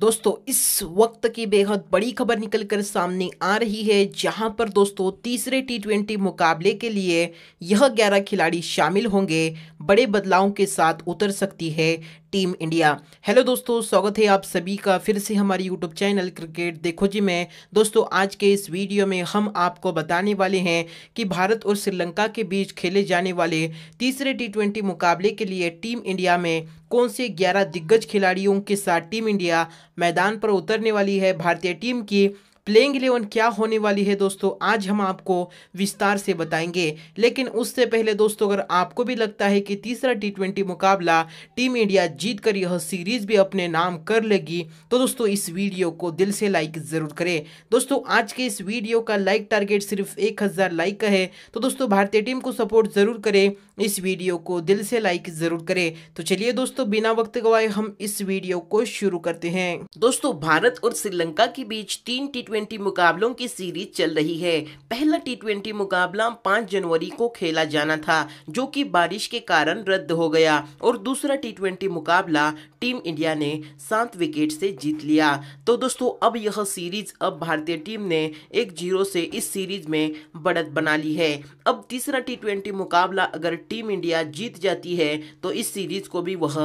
दोस्तों इस वक्त की बेहद बड़ी खबर निकलकर सामने आ रही है जहां पर दोस्तों तीसरे टी मुकाबले के लिए यह ग्यारह खिलाड़ी शामिल होंगे बड़े बदलावों के साथ उतर सकती है टीम इंडिया हेलो दोस्तों स्वागत है आप सभी का फिर से हमारे यूट्यूब चैनल क्रिकेट देखो जी मैं दोस्तों आज के इस वीडियो में हम आपको बताने वाले हैं कि भारत और श्रीलंका के बीच खेले जाने वाले तीसरे टी मुकाबले के लिए टीम इंडिया में कौन से 11 दिग्गज खिलाड़ियों के साथ टीम इंडिया मैदान पर उतरने वाली है भारतीय टीम की प्लेइंग इलेवन क्या होने वाली है दोस्तों आज हम आपको विस्तार से बताएंगे लेकिन उससे पहले दोस्तों अगर आपको भी लगता है कि तीसरा टी मुकाबला टीम इंडिया जीत कर यह सीरीज भी अपने नाम कर लेगी तो दोस्तों इस वीडियो को दिल से लाइक ज़रूर करें दोस्तों आज के इस वीडियो का लाइक टारगेट सिर्फ एक हज़ार लाइक का है तो दोस्तों भारतीय टीम को सपोर्ट ज़रूर करे इस वीडियो को दिल से लाइक ज़रूर करे तो चलिए दोस्तों बिना वक्त गवाए हम इस वीडियो को शुरू करते हैं दोस्तों भारत और श्रीलंका के बीच तीन टी ट्वेंटी मुकाबलों की सीरीज चल रही है पहला टी ट्वेंटी मुकाबला 5 जनवरी को खेला जाना था जो कि बारिश के कारण रद्द हो गया और दूसरा टी ट्वेंटी मुकाबला टीम इंडिया ने सात विकेट से जीत लिया तो दोस्तों अब यह सीरीज अब भारतीय टीम ने एक जीरो से इस सीरीज में बढ़त बना ली है अब तीसरा टी ट्वेंटी मुकाबला अगर टीम इंडिया जीत जाती है तो इस सीरीज को भी वह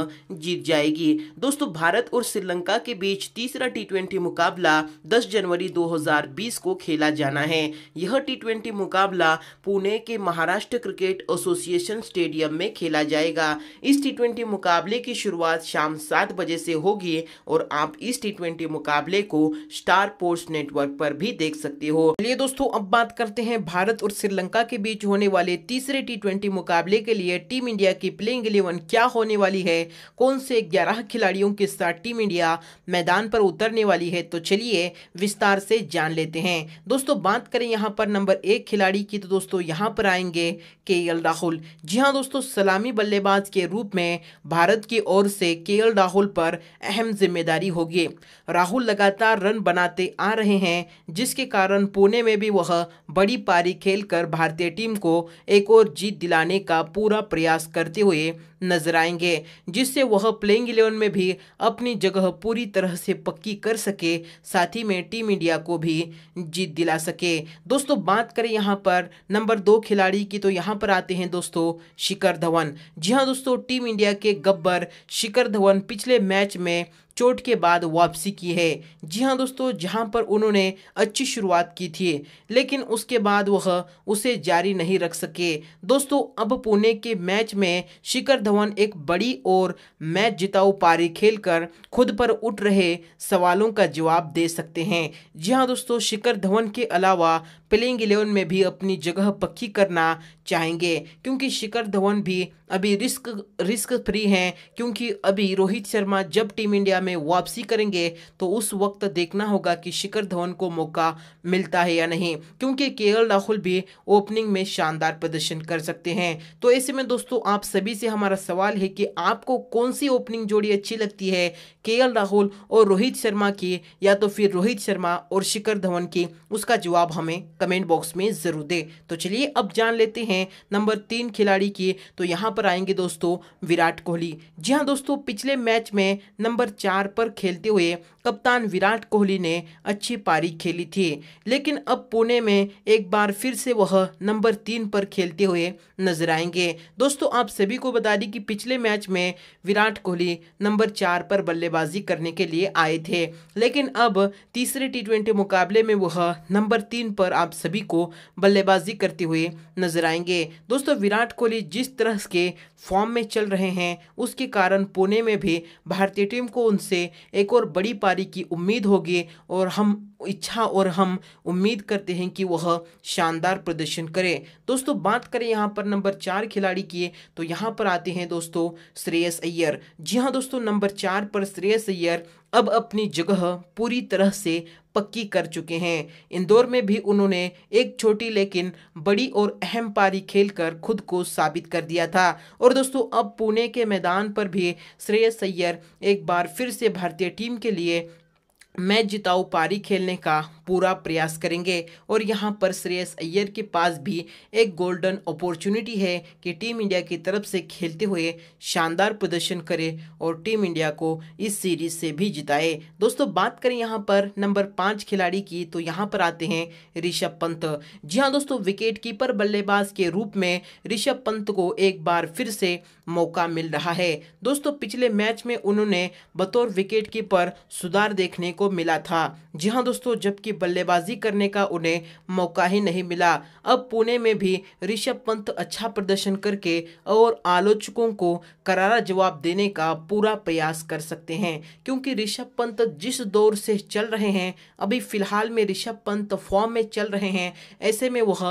जीत जाएगी दोस्तों भारत और श्रीलंका के बीच तीसरा टी ट्वेंटी मुकाबला दस जनवरी दो 2020 को खेला जाना है यह टी मुकाबला पुणे के महाराष्ट्र क्रिकेट एसोसिएशन स्टेडियम में खेला जाएगा इस टी मुकाबले की शुरुआत शाम सात बजे से होगी और आप इस टी मुकाबले को स्टार स्पोर्ट्स नेटवर्क पर भी देख सकते हो चलिए दोस्तों अब बात करते हैं भारत और श्रीलंका के बीच होने वाले तीसरे टी मुकाबले के लिए टीम इंडिया की प्लेइंग इलेवन क्या होने वाली है कौन से ग्यारह खिलाड़ियों के साथ टीम इंडिया मैदान पर उतरने वाली है तो चलिए विस्तार से जान लेते हैं दोस्तों बात करें यहाँ पर नंबर एक खिलाड़ी की तो दोस्तों यहाँ पर आएंगे के एल राहुल जी हाँ दोस्तों सलामी बल्लेबाज के रूप में भारत की ओर से के एल राहुल पर अहम जिम्मेदारी होगी राहुल लगातार रन बनाते आ रहे हैं जिसके कारण पुणे में भी वह बड़ी पारी खेलकर भारतीय टीम को एक और जीत दिलाने का पूरा प्रयास करते हुए नजर आएंगे जिससे वह प्लेइंग इलेवन में भी अपनी जगह पूरी तरह से पक्की कर सके साथ ही में टीम इंडिया को भी जीत दिला सके दोस्तों बात करें यहाँ पर नंबर दो खिलाड़ी की तो यहाँ पर आते हैं दोस्तों शिखर धवन जी हाँ दोस्तों टीम इंडिया के गब्बर शिखर धवन पिछले मैच में चोट के बाद वापसी की है जी हाँ दोस्तों जहाँ पर उन्होंने अच्छी शुरुआत की थी लेकिन उसके बाद वह उसे जारी नहीं रख सके दोस्तों अब पुणे के मैच में शिखर धवन एक बड़ी और मैच जिताऊ पारी खेलकर खुद पर उठ रहे सवालों का जवाब दे सकते हैं जी हाँ दोस्तों शिखर धवन के अलावा प्लेइंग इलेवन में भी अपनी जगह पक्की करना चाहेंगे क्योंकि शिखर धवन भी अभी रिस्क रिस्क फ्री हैं क्योंकि अभी रोहित शर्मा जब टीम इंडिया में वापसी करेंगे तो उस वक्त देखना होगा कि शिखर धवन को मौका मिलता है या नहीं क्योंकि के राहुल भी ओपनिंग में शानदार प्रदर्शन कर सकते हैं तो ऐसे में दोस्तों आप सभी से हमारा सवाल है कि आपको कौन सी ओपनिंग जोड़ी अच्छी लगती है के राहुल और रोहित शर्मा की या तो फिर रोहित शर्मा और शिखर धवन की उसका जवाब हमें कमेंट बॉक्स में ज़रूर दे तो चलिए अब जान लेते हैं नंबर तीन खिलाड़ी की तो यहाँ पर आएंगे दोस्तों विराट कोहली जी हाँ दोस्तों पिछले मैच में नंबर चार पर खेलते हुए कप्तान विराट कोहली ने अच्छी पारी खेली थी लेकिन अब पुणे में एक बार फिर से वह नंबर तीन पर खेलते हुए नजर आएंगे दोस्तों आप सभी को बता दें कि पिछले मैच में विराट कोहली नंबर चार पर बल्लेबाजी करने के लिए आए थे लेकिन अब तीसरे टी मुकाबले में वह नंबर तीन पर आप सभी को बल्लेबाजी करते हुए नजर आएंगे दोस्तों विराट कोहली जिस तरह के फॉर्म में चल रहे हैं उसके कारण पुणे में भी भारतीय टीम को उनसे एक और बड़ी पारी की उम्मीद होगी और हम इच्छा और हम उम्मीद करते हैं कि वह शानदार प्रदर्शन करें दोस्तों बात करें यहाँ पर नंबर चार खिलाड़ी की तो यहाँ पर आते हैं दोस्तों श्रेयस अय्यर जी हाँ दोस्तों नंबर चार पर श्रेयस अय्यर अब अपनी जगह पूरी तरह से पक्की कर चुके हैं इंदौर में भी उन्होंने एक छोटी लेकिन बड़ी और अहम पारी खेलकर खुद को साबित कर दिया था और दोस्तों अब पुणे के मैदान पर भी श्रेयस सैयर एक बार फिर से भारतीय टीम के लिए मैच जिताऊ पारी खेलने का पूरा प्रयास करेंगे और यहाँ पर श्रेयस अय्यर के पास भी एक गोल्डन अपॉर्चुनिटी है कि टीम इंडिया की तरफ से खेलते हुए शानदार प्रदर्शन करे और टीम इंडिया को इस सीरीज से भी जिताए दोस्तों बात करें यहाँ पर नंबर पाँच खिलाड़ी की तो यहाँ पर आते हैं ऋषभ पंत जी हाँ दोस्तों विकेट कीपर बल्लेबाज के रूप में ऋषभ पंत को एक बार फिर से मौका मिल रहा है दोस्तों पिछले मैच में उन्होंने बतौर विकेट कीपर सुधार देखने को को मिला था जी हाँ दोस्तों जबकि बल्लेबाजी करने का उन्हें मौका ही नहीं मिला अब पुणे में भी ऋषभ पंत अच्छा प्रदर्शन करके और आलोचकों को करारा जवाब देने का पूरा प्रयास कर सकते हैं क्योंकि ऋषभ पंत जिस दौर से चल रहे हैं अभी फिलहाल में ऋषभ पंत फॉर्म में चल रहे हैं ऐसे में वह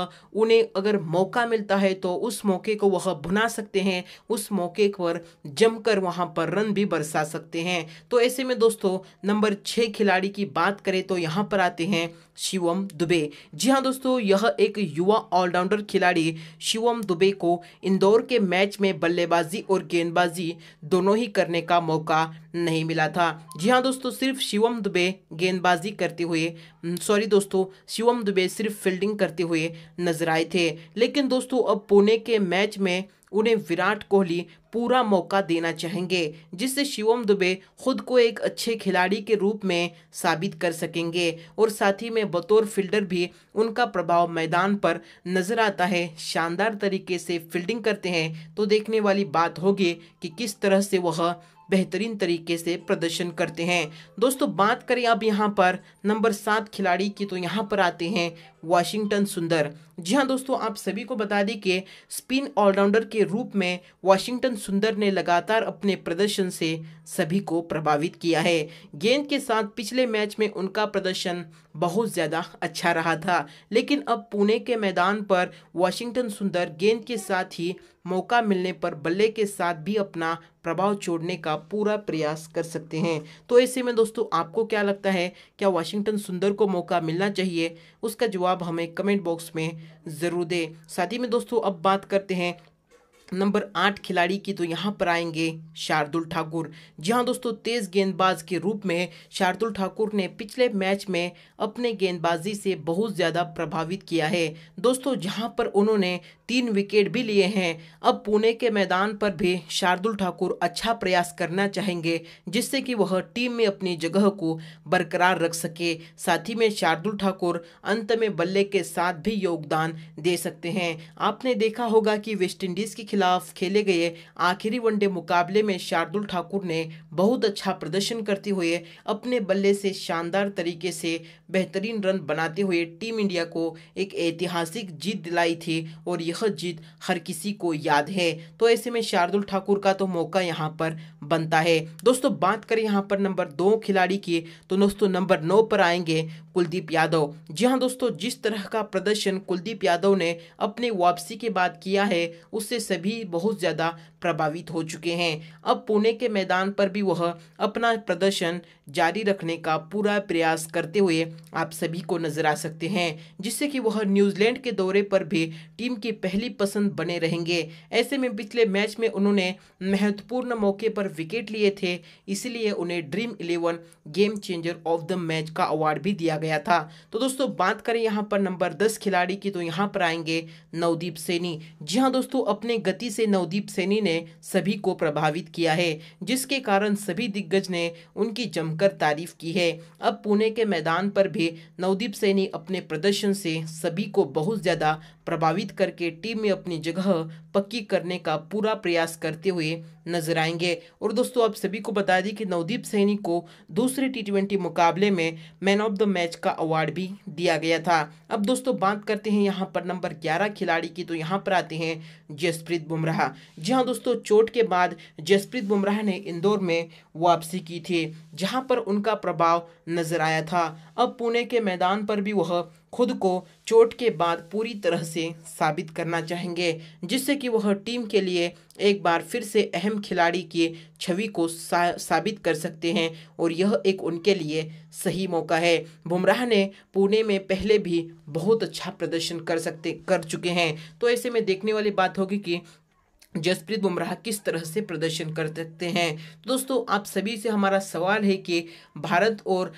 उन्हें अगर मौका मिलता है तो उस मौके को वह भुना सकते हैं उस मौके पर जमकर वहां पर रन भी बरसा सकते हैं तो ऐसे में दोस्तों नंबर छह खिलाड़ी की बात करें तो यहाँ पर आते हैं शिवम दुबे जी हाँ दोस्तों यह एक युवा ऑलराउंडर खिलाड़ी शिवम दुबे को इंदौर के मैच में बल्लेबाजी और गेंदबाजी दोनों ही करने का मौका नहीं मिला था जी हाँ दोस्तों सिर्फ शिवम दुबे गेंदबाजी करते हुए सॉरी हम्म, दोस्तों शिवम दुबे सिर्फ फील्डिंग करते हुए नजर आए थे लेकिन दोस्तों अब पुणे के मैच में उन्हें विराट कोहली पूरा मौका देना चाहेंगे जिससे शिवम दुबे खुद को एक अच्छे खिलाड़ी के रूप में साबित कर सकेंगे और साथ ही में बतौर फील्डर भी उनका प्रभाव मैदान पर नजर आता है शानदार तरीके से फील्डिंग करते हैं तो देखने वाली बात होगी कि किस तरह से वह बेहतरीन तरीके से प्रदर्शन करते हैं दोस्तों बात करें अब यहाँ पर नंबर सात खिलाड़ी की तो यहाँ पर आते हैं वाशिंगटन सुंदर जी हाँ दोस्तों आप सभी को बता दें कि स्पिन ऑलराउंडर के रूप में वाशिंगटन सुंदर ने लगातार अपने प्रदर्शन से सभी को प्रभावित किया है गेंद के साथ पिछले मैच में उनका प्रदर्शन बहुत ज़्यादा अच्छा रहा था लेकिन अब पुणे के मैदान पर वाशिंगटन सुंदर गेंद के साथ ही मौका मिलने पर बल्ले के साथ भी अपना प्रभाव छोड़ने का पूरा प्रयास कर सकते हैं तो ऐसे में दोस्तों आपको क्या लगता है क्या वाशिंगटन सुंदर को मौका मिलना चाहिए उसका जवाब हमें कमेंट बॉक्स में ज़रूर दें साथ ही में दोस्तों अब बात करते हैं नंबर आठ खिलाड़ी की तो यहाँ पर आएंगे शार्दुल ठाकुर जी हाँ दोस्तों तेज़ गेंदबाज के रूप में शार्दुल ठाकुर ने पिछले मैच में अपने गेंदबाजी से बहुत ज़्यादा प्रभावित किया है दोस्तों जहाँ पर उन्होंने तीन विकेट भी लिए हैं अब पुणे के मैदान पर भी शार्दुल ठाकुर अच्छा प्रयास करना चाहेंगे जिससे कि वह टीम में अपनी जगह को बरकरार रख सके साथ ही में शार्दुल ठाकुर अंत में बल्ले के साथ भी योगदान दे सकते हैं आपने देखा होगा कि वेस्टइंडीज़ के खिलाफ खेले गए आखिरी वनडे मुकाबले में शार्दुल ठाकुर ने बहुत अच्छा प्रदर्शन करते हुए अपने बल्ले से शानदार तरीके से बेहतरीन रन बनाते हुए टीम इंडिया को एक ऐतिहासिक जीत दिलाई थी और यह सख्त जीत हर किसी को याद है तो ऐसे में शार्दुल ठाकुर का तो मौका यहाँ पर बनता है दोस्तों बात करें यहाँ पर नंबर दो खिलाड़ी की तो दोस्तों नंबर नौ पर आएंगे कुलदीप यादव जी हाँ दोस्तों जिस तरह का प्रदर्शन कुलदीप यादव ने अपने वापसी के बाद किया है उससे सभी बहुत ज़्यादा प्रभावित हो चुके हैं अब पुणे के मैदान पर भी वह अपना प्रदर्शन जारी रखने का पूरा प्रयास करते हुए आप सभी को नजर आ सकते हैं जिससे कि वह न्यूजीलैंड के दौरे पर भी टीम की पहली पसंद बने रहेंगे ऐसे में पिछले मैच में उन्होंने महत्वपूर्ण मौके पर विकेट लिए थे इसलिए उन्हें Dream Eleven game changer of the match का अवार्ड भी दिया गया था तो दोस्तों बात करें यहाँ पर नंबर दस खिलाड़ी की तो यहाँ पर आएंगे नवदीप सैनी जी हाँ दोस्तों अपने गति से नवदीप सैनी ने सभी को प्रभावित किया है जिसके कारण सभी दिग्गज ने उनकी जमकर तारीफ की है अब पुणे के मैदान पर भी नवदीप सैनी अपने प्रदर्शन से सभी को बहुत ज़्यादा प्रभावित करके टीम में अपनी जगह पक्की करने का पूरा प्रयास करते हुए नजर आएंगे और दोस्तों आप सभी को बता दें कि नवदीप सैनी को दूसरे टी मुकाबले में मैन ऑफ द मैच का अवार्ड भी दिया गया था अब दोस्तों बात करते हैं यहाँ पर नंबर ग्यारह खिलाड़ी की तो यहाँ पर आते हैं जसप्रीत बुमराह जी हाँ दोस्तों चोट के बाद जसप्रीत बुमराह ने इंदौर में वापसी की थी जहाँ पर उनका प्रभाव नजर आया था अब पुणे के मैदान पर भी वह खुद को चोट के बाद पूरी तरह से साबित करना चाहेंगे जिससे कि वह टीम के लिए एक बार फिर से अहम खिलाड़ी की छवि को सा, साबित कर सकते हैं और यह एक उनके लिए सही मौका है बुमराह ने पुणे में पहले भी बहुत अच्छा प्रदर्शन कर सकते कर चुके हैं तो ऐसे में देखने वाली बात होगी कि जसप्रीत बुमराह किस तरह से प्रदर्शन कर सकते हैं तो दोस्तों आप सभी से हमारा सवाल है कि भारत और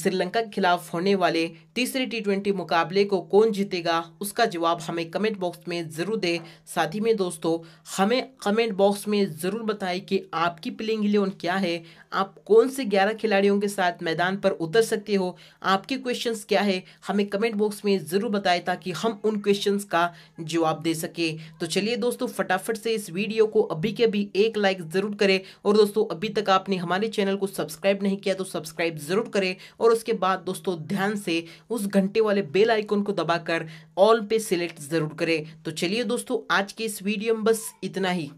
श्रीलंका के खिलाफ होने वाले तीसरे टी ट्वेंटी मुकाबले को कौन जीतेगा उसका जवाब हमें कमेंट बॉक्स में ज़रूर दें साथ ही में दोस्तों हमें कमेंट बॉक्स में ज़रूर बताएं कि आपकी प्लेइंग इलेवन क्या है आप कौन से ग्यारह खिलाड़ियों के साथ मैदान पर उतर सकते हो आपके क्वेश्चन क्या है हमें कमेंट बॉक्स में ज़रूर बताएं ताकि हम उन क्वेश्चन का जवाब दे सकें तो चलिए दोस्तों फटाफट से से इस वीडियो को अभी के अभी एक लाइक ज़रूर करें और दोस्तों अभी तक आपने हमारे चैनल को सब्सक्राइब नहीं किया तो सब्सक्राइब ज़रूर करें और उसके बाद दोस्तों ध्यान से उस घंटे वाले बेल आइकन को दबाकर ऑल पे सिलेक्ट ज़रूर करें तो चलिए दोस्तों आज के इस वीडियो में बस इतना ही